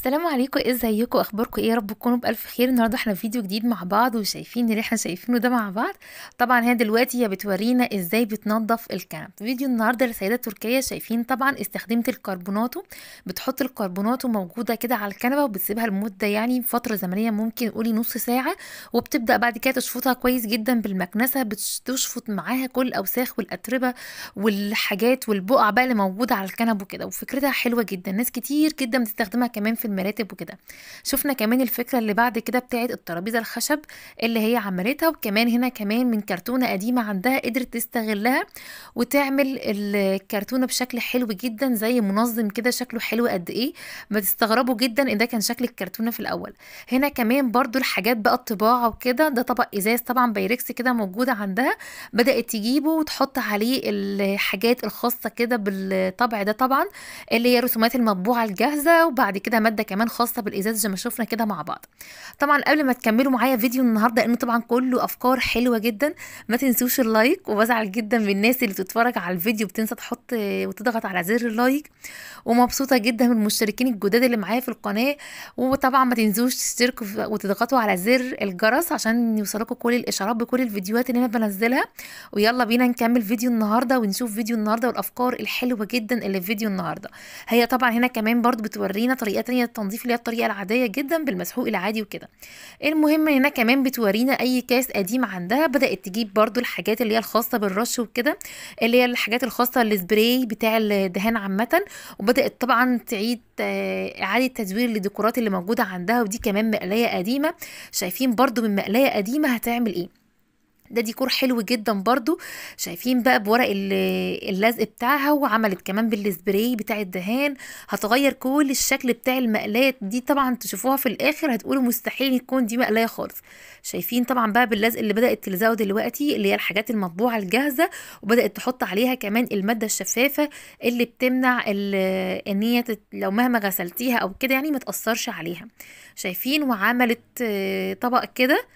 السلام عليكم ازيكم إيه اخباركم ايه يا رب تكونوا بالف خير النهارده احنا في فيديو جديد مع بعض وشايفين اللي احنا شايفينه ده مع بعض طبعا هي دلوقتي هي بتورينا ازاي بتنظف الكنب فيديو النهارده لسيده تركيه شايفين طبعا استخدمت الكربوناتو بتحط الكربوناتو موجوده كده على الكنبه وبتسيبها لمده يعني فتره زمنيه ممكن قولي نص ساعه وبتبدا بعد كده تشفطها كويس جدا بالمكنسه بتشفط معاها كل الاوساخ والاتربه والحاجات والبقع بقى اللي موجوده على الكنب وكده وفكرتها حلوه جدا ناس كتير جدا بتستخدمها كمان في المراتب وكده شفنا كمان الفكرة اللي بعد كده بتاعت الترابيزة الخشب اللي هي عملتها وكمان هنا كمان من كرتونة قديمة عندها قدرت تستغلها وتعمل الكرتونة بشكل حلو جدا زي منظم كده شكله حلو قد ايه ما تستغربوا جدا ان ده كان شكل الكرتونة في الاول هنا كمان برضو الحاجات بقى الطباعة وكده ده طبق ازاز طبعا بايركس كده موجودة عندها بدأت تجيبه وتحط عليه الحاجات الخاصة كده بالطبع ده طبعا اللي هي رسومات المطبوعة الجاهزة وبعد كده مادة ماده كمان خاصه بالازاز زي ما شفنا كده مع بعض طبعا قبل ما تكملوا معايا فيديو النهارده لانه طبعا كله افكار حلوه جدا ما تنسوش اللايك وبزعل جدا من الناس اللي بتتفرج على الفيديو بتنسى تحط وتضغط على زر اللايك ومبسوطه جدا من المشتركين الجداد اللي معايا في القناه وطبعا ما تنسوش تشتركوا وتضغطوا على زر الجرس عشان يوصلكوا كل الاشعارات بكل الفيديوهات اللي انا بنزلها ويلا بينا نكمل فيديو النهارده ونشوف فيديو النهارده والافكار الحلوه جدا اللي في فيديو النهارده هي طبعا هنا كمان برضو بتورينا طريقه تانية التنظيف اللي هي الطريقه العاديه جدا بالمسحوق العادي وكده المهم هنا كمان بتورينا اي كاس قديم عندها بدات تجيب برضو الحاجات اللي هي الخاصه بالرش وكده اللي هي الحاجات الخاصه السبراي بتاع الدهان عامه وبدات طبعا تعيد آه، اعاده تدوير للديكورات اللي موجوده عندها ودي كمان مقلايه قديمه شايفين برضو من مقلايه قديمه هتعمل ايه ده ديكور حلو جدا برضو شايفين بقى بورق اللزق بتاعها وعملت كمان بالسبراي بتاع الدهان هتغير كل الشكل بتاع المقلات دي طبعا تشوفوها في الاخر هتقولوا مستحيل تكون دي مقلايه خالص شايفين طبعا بقى باللزق اللي بدات تلزقه دلوقتي اللي هي الحاجات المطبوعه الجاهزه وبدات تحط عليها كمان الماده الشفافه اللي بتمنع ان هي لو مهما غسلتيها او كده يعني ما تاثرش عليها شايفين وعملت آه، طبق كده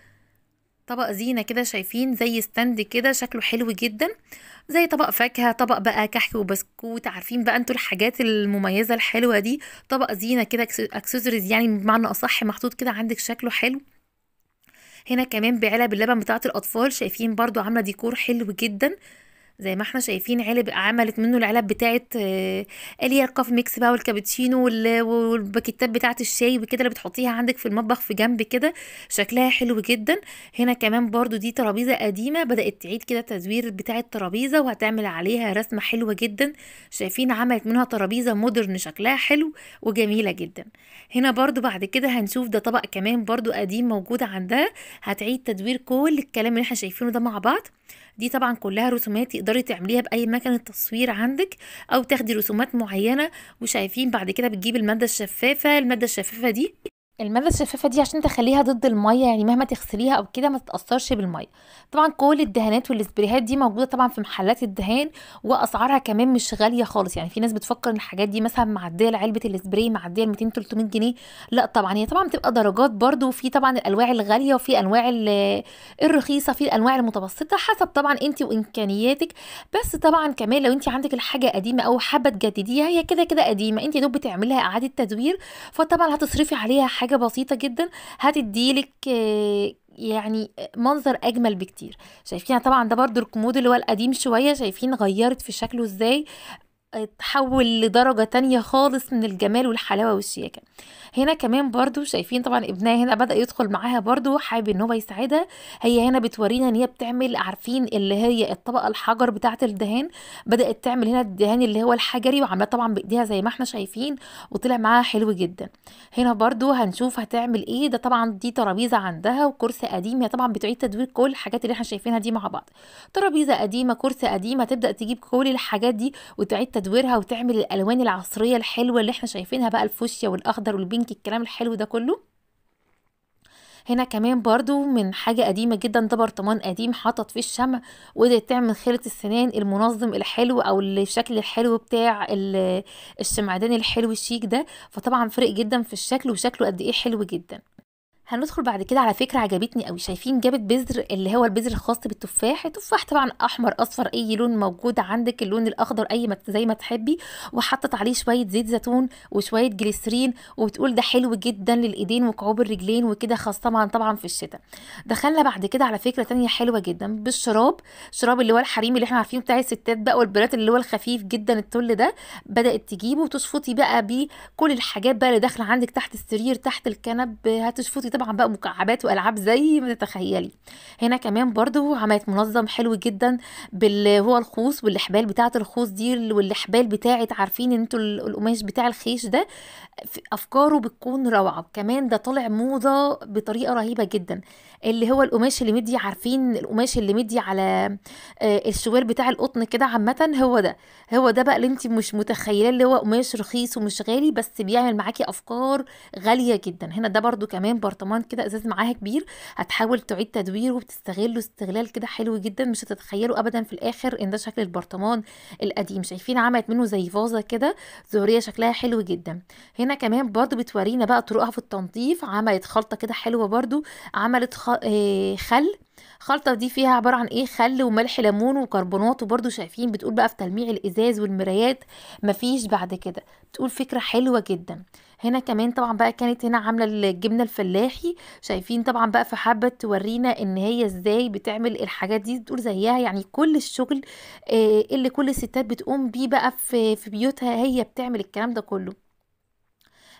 طبق زينة كده شايفين زي ستاند كده شكله حلو جدا زي طبق فاكهة طبق بقى كحك وبسكوت عارفين بقى انتوا الحاجات المميزة الحلوة دي طبق زينة كده اكسسوارز يعني بمعنى اصح محطوط كده عندك شكله حلو هنا كمان بعلب اللبن بتاعة الأطفال شايفين برضو عاملة ديكور حلو جدا زي ما احنا شايفين علب عملت منه العلب بتاعه آه، اليا في ميكس بقى والكابتشينو والباكيتات بتاعه الشاي وكده اللي بتحطيها عندك في المطبخ في جنب كده شكلها حلو جدا هنا كمان برضو دي ترابيزه قديمه بدات تعيد كده تزوير بتاع الترابيزه وهتعمل عليها رسمه حلوه جدا شايفين عملت منها ترابيزه مودرن شكلها حلو وجميله جدا هنا برضو بعد كده هنشوف ده طبق كمان برضو قديم موجود عندها هتعيد تدوير كل الكلام اللي احنا شايفينه ده مع بعض دي طبعا كلها رسومات تقدري تعمليها باي مكنه تصوير عندك او تاخدي رسومات معينه وشايفين بعد كده بتجيب الماده الشفافه الماده الشفافه دي الماده الشفافه دي عشان تخليها ضد الميه يعني مهما تغسليها او كده ما تتاثرش بالميه طبعا كل الدهانات والسبريهات دي موجوده طبعا في محلات الدهان واسعارها كمان مش غاليه خالص يعني في ناس بتفكر ان الحاجات دي مثلا معديه لعلبه السبراي معديه 200 300 جنيه لا طبعا هي طبعا بتبقى درجات برده وفي طبعا الانواع الغاليه وفي انواع الرخيصه في الانواع المتوسطه حسب طبعا انت وامكانياتك بس طبعا كمان لو انت عندك الحاجه قديمه او حابه تجدديها هي كده كده قديمه انت دوب بتعملها اعاده تدوير فطبعا هتصرفي عليها حاجة بسيطة جدا هتديلك يعني منظر اجمل بكتير شايفين طبعا ده برضو الكمود اللي هو القديم شويه شايفين غيرت في شكله ازاي اتحول لدرجة تانية خالص من الجمال والحلاوة والشياكة هنا كمان برضو شايفين طبعا ابنها هنا بدأ يدخل معاها برضو حابب ان هو يساعدها هي هنا بتورينا ان هي بتعمل عارفين اللي هي الطبقة الحجر بتاعة الدهان بدأت تعمل هنا الدهان اللي هو الحجري وعملها طبعا بايديها زي ما احنا شايفين وطلع معاها حلو جدا هنا برضو هنشوف هتعمل ايه ده طبعا دي ترابيزة عندها وكرسي قديم هي طبعا بتعيد تدوير كل الحاجات اللي احنا شايفينها دي مع بعض ترابيزة قديمة كرسي قديم هتبدأ تجيب كل الحاجات دي وتعيد تدويرها وتعمل الالوان العصريه الحلوه اللي احنا شايفينها بقى الفوشيا والاخضر والبينك الكلام الحلو ده كله هنا كمان برضو من حاجة قديمة جدا ده برطمان قديم حطت فيه الشمع وقدرت تعمل خيرة السنان المنظم الحلو او الشكل الحلو بتاع الشمعدان الحلو الشيك ده فطبعا فرق جدا في الشكل وشكله قد ايه حلو جدا هندخل بعد كده على فكره عجبتني قوي شايفين جابت بذر اللي هو البذر الخاص بالتفاح التفاح طبعا احمر اصفر اي لون موجود عندك اللون الاخضر اي ما زي ما تحبي وحطت عليه شويه زيت زيتون وشويه جليسرين وبتقول ده حلو جدا للايدين وكعوب الرجلين وكده خاصه طبعا طبعا في الشتاء دخلنا بعد كده على فكره تانية حلوه جدا بالشراب شراب اللي هو الحريم اللي احنا عارفينه بتاع الستات بقى والبنات اللي هو الخفيف جدا التل ده بدات تجيبه وتشفطي بقى بيه كل الحاجات بقى اللي داخله عندك تحت السرير تحت الكنب هتشفطي طبعا بقى مكعبات والعاب زي ما تتخيلي هنا كمان برضو عملت منظم حلو جدا باللي هو الخوص والحبال بتاعه الخوص دي والحبال بتاعه عارفين انتوا القماش بتاع الخيش ده افكاره بتكون روعه كمان ده طالع موضه بطريقه رهيبه جدا اللي هو القماش اللي مدي عارفين القماش اللي مدي على آه، الشوال بتاع القطن كده عامه هو ده هو ده بقى اللي انت مش متخيله اللي هو قماش رخيص ومش غالي بس بيعمل معاكي افكار غاليه جدا هنا ده برضو كمان برطمان كمان كده ازاز معاها كبير هتحاول تعيد تدويره وبتستغله استغلال كده حلو جدا مش هتتخيلوا ابدا في الاخر ان ده شكل البرطمان القديم شايفين عملت منه زي فازه كده زهريه شكلها حلو جدا هنا كمان برضو بتورينا بقى طرقها في التنظيف عملت خلطه كده حلوه برضو عملت آه، خل الخلطه دي فيها عباره عن ايه خل وملح ليمون وكربونات وبرضو شايفين بتقول بقى في تلميع الازاز والمرايات مفيش بعد كده بتقول فكره حلوه جدا هنا كمان طبعا بقى كانت هنا عامله الجبنه الفلاحي شايفين طبعا بقى في حبه تورينا ان هي ازاي بتعمل الحاجات دي بتقول زيها يعني كل الشغل آه، اللي كل الستات بتقوم بيه بقى في بيوتها هي بتعمل الكلام ده كله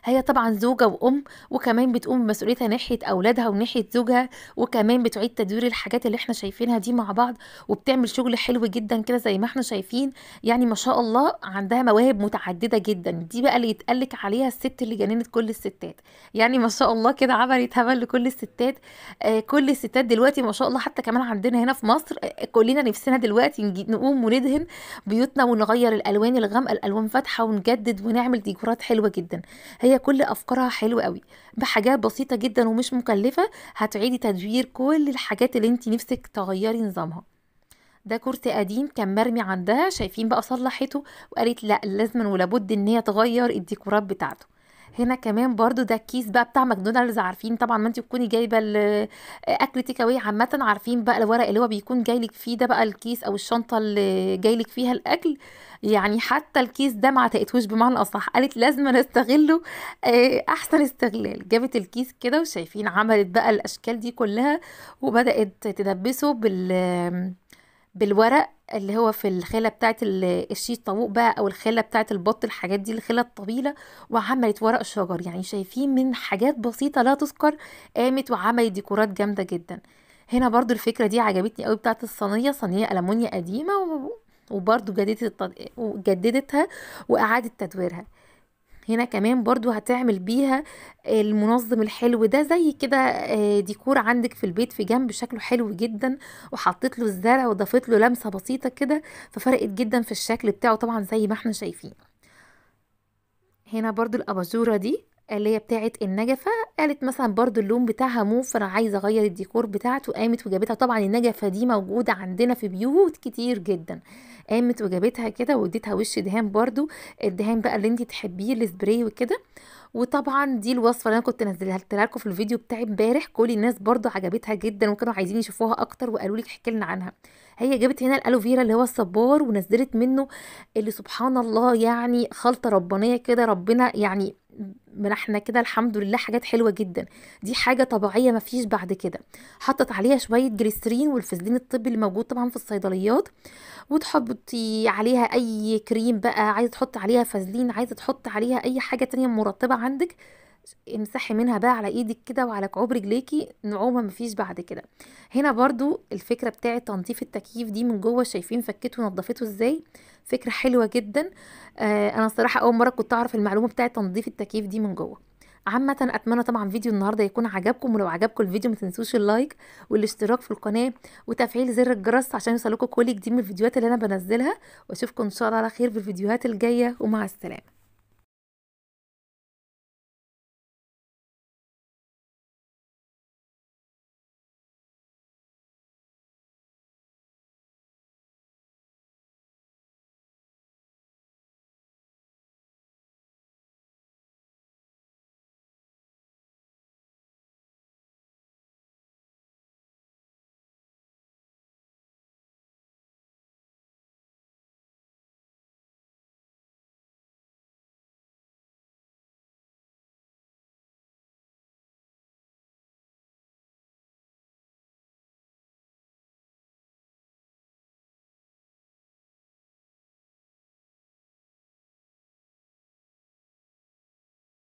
هي طبعا زوجة وأم وكمان بتقوم بمسؤوليتها ناحية أولادها وناحية زوجها وكمان بتعيد تدوير الحاجات اللي احنا شايفينها دي مع بعض وبتعمل شغل حلو جدا كده زي ما احنا شايفين يعني ما شاء الله عندها مواهب متعددة جدا دي بقى اللي يتقلك عليها الست اللي جننت كل الستات يعني ما شاء الله كده عملت هبل لكل الستات آه كل الستات دلوقتي ما شاء الله حتى كمان عندنا هنا في مصر آه, آه، كلنا نفسنا دلوقتي نقوم وندهن بيوتنا ونغير الألوان الغامقة الألوان فاتحة ونجدد ونعمل ديكورات حلوة جدا هي هي كل افكارها حلوه قوي بحاجات بسيطه جدا ومش مكلفه هتعيدي تدوير كل الحاجات اللي انت نفسك تغيري نظامها ده كرسي قديم كان مرمي عندها شايفين بقى صلحته وقالت لا لازما ولابد ان هي تغير الديكورات بتاعته هنا كمان برضو ده الكيس بقى بتاع ماكدونالدز عارفين طبعا ما انت تكوني جايبه آه، اكل تيك اواي عامه عارفين بقى الورق اللي هو بيكون جايلك فيه ده بقى الكيس او الشنطه اللي جايلك فيها الاكل يعني حتى الكيس ده ما عتقتهوش بمعنى اصح قالت لازم نستغله آه، احسن استغلال جابت الكيس كده وشايفين عملت بقى الاشكال دي كلها وبدات تدبسه بال بالورق اللي هو في الخيله بتاعه الشيش طاووق بقى او الخيله بتاعه البط الحاجات دي الخيله الطويله وعملت ورق شجر يعني شايفين من حاجات بسيطه لا تذكر قامت وعملت ديكورات جامده جدا هنا برضو الفكره دي عجبتني قوي بتاعه الصينيه صينيه المونيا قديمه وبرضو جددت جددتها واعادت تدويرها هنا كمان برضو هتعمل بيها المنظم الحلو ده زي كده آه، ديكور عندك في البيت في جنب شكله حلو جدا وحطيت له الزرع وضفت له لمسه بسيطه كده ففرقت جدا في الشكل بتاعه طبعا زي ما احنا شايفين هنا برضو الاباجوره دي اللي هي بتاعه النجفه قالت مثلا برضو اللون بتاعها موف فانا عايزه اغير الديكور بتاعته قامت وجابتها طبعا النجفه دي موجوده عندنا في بيوت كتير جدا قامت وجابتها كده واديتها وش دهان برضو الدهان بقى اللي انت تحبيه السبراي وكده وطبعا دي الوصفه اللي انا كنت نزلها لكم في الفيديو بتاعي امبارح كل الناس برضو عجبتها جدا وكانوا عايزين يشوفوها اكتر وقالوا لي احكي لنا عنها هي جابت هنا الالوفيرا اللي هو الصبار ونزلت منه اللي سبحان الله يعني خلطه ربانيه كده ربنا يعني من احنا كده الحمد لله حاجات حلوه جدا دي حاجه طبيعيه ما فيش بعد كده حطت عليها شويه جليسرين والفازلين الطبي اللي موجود طبعا في الصيدليات وتحطي عليها اي كريم بقى عايزه تحطي عليها فازلين عايزه تحطي عليها اي حاجه تانية مرطبه عندك امسحي منها بقى على ايدك كده وعلى كعوب رجليكي نعومه مفيش بعد كده هنا برضو الفكره بتاعه تنظيف التكييف دي من جوه شايفين فكته ونضفته ازاي فكره حلوه جدا آه انا الصراحه اول مره كنت اعرف المعلومه بتاعه تنظيف التكييف دي من جوه عامة أتمنى طبعا فيديو النهاردة يكون عجبكم ولو عجبكم الفيديو ما تنسوش اللايك والاشتراك في القناة وتفعيل زر الجرس عشان يوصلكم كل جديد من الفيديوهات اللي أنا بنزلها وأشوفكم إن شاء الله على خير في الفيديوهات الجاية ومع السلامة